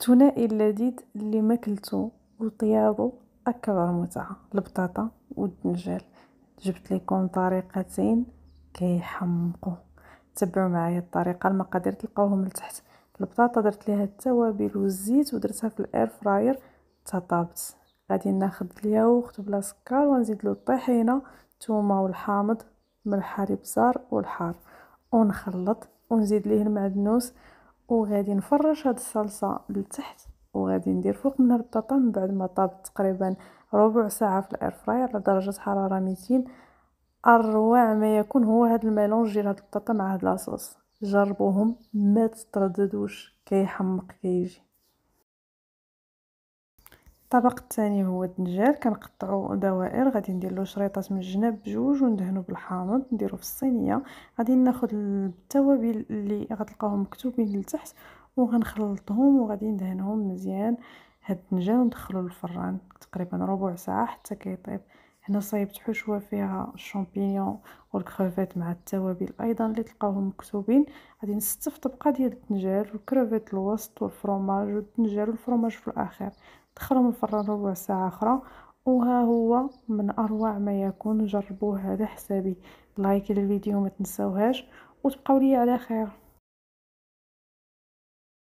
الثنائي اللذيذ اللي ماكلتو وطيابه اكبر متعه البطاطا والدنجال جبت لكم طريقتين كيحمقوا تبعوا معايا الطريقه المقادير تلقاوهم لتحت البطاطا درت ليها التوابل والزيت ودرتها في الاير فراير تطابت غادي ناخذ الياغورت بلا سكر ونزيد له الطحينه ثومه والحامض ملح بزار والحار ونخلط ونزيد ليه المعدنوس وغادي نفرش هاد الصلصه لتحت وغادي ندير فوق منها البطاطا من بعد ما طابت تقريبا ربع ساعه في الاير فراير على درجه حراره 200 اروع ما يكون هو هاد الميلونج ديال هاد البطاطا مع هاد لاصوص جربوهم ما تترددوش كيحمق كيجي الطبق الثاني هو الدنجال كنقطعو دوائر غادي ندير له شريطات من الجناب بجوج وندهنو بالحامض نديرو في الصينيه غادي ناخذ التوابل اللي غتلقاوهم مكتوبين لتحت وغنخلطهم وغادي ندهنهم مزيان هاد الدنجال وندخلو للفران تقريبا ربع ساعه حتى كيطيب هنا صايبت حشوه فيها الشامبينيون والكروفيت مع التوابل ايضا اللي تلقاوهم مكتوبين غادي نستف طبقه ديال الدنجال والكروفيت الوسط والفرماج والدنجال والفرماج في الاخر دخلهم الفران ربع ساعه اخرى وها هو من اروع ما يكون جربوه على حسابي لايك للفيديو ما تنساوهاش وتبقاو لي على خير